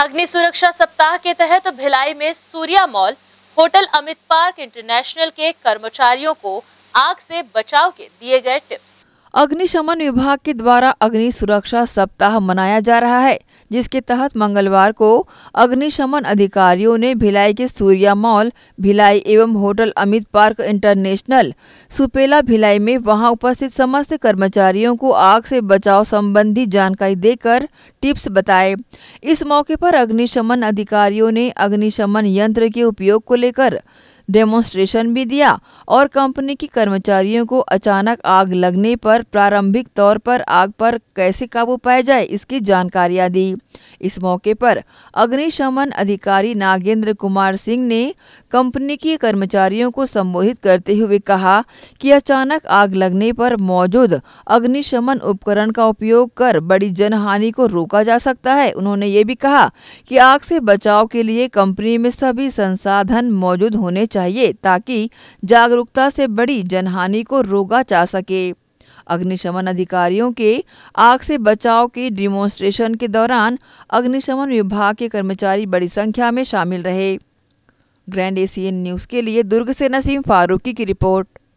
अग्नि सुरक्षा सप्ताह के तहत तो भिलाई में Surya mall hotel Amit park international के कर्मचारियों को आग से बचाव के दिए गए टिप्स अग्निशमन विभाग के द्वारा अग्नि सुरक्षा सप्ताह मनाया जा रहा है जिसके तहत मंगलवार को अग्निशमन अधिकारियों ने भिलाई के सूर्या मॉल भिलाई एवं hotel Amit park international Supela Bhilai में वहां उपस्थित समस्त कर्मचारियों को आग से बचाव संबंधी जानकारी देकर टिप्स बताए इस मौके पर अग्निशमन अधिकारियों ने अग्निशमन यंत्र के उपयोग को लेकर डेमोन्स्ट्रेशन भी दिया और कंपनी के कर्मचारियों को अचानक आग लगने पर प्रारंभिक तौर पर आग पर कैसे काबू पाया जाए इसकी जानकारियां दी इस मौके पर अग्निशमन अधिकारी नागेंद्र कुमार सिंह ने कंपनी के कर्मचारियों को संबोधित करते हुए कहा कि अचानक आग लगने पर मौजूद अग्निशमन उपकरण का उपयोग कर बड़ी जनहानि को रोका जा सकता है उन्होंने ये भी कहा कि आग से बचाव के लिए कंपनी में सभी संसाधन मौजूद होने चाहिए चाहिए ताकि जागरूकता से बड़ी जनहानि को रोका जा सके अग्निशमन अधिकारियों के आग से बचाव के डिमोन्स्ट्रेशन के दौरान अग्निशमन विभाग के कर्मचारी बड़ी संख्या में शामिल रहे ग्रैंड एशियन न्यूज़ के लिए दुर्ग से नसीम फारूकी की रिपोर्ट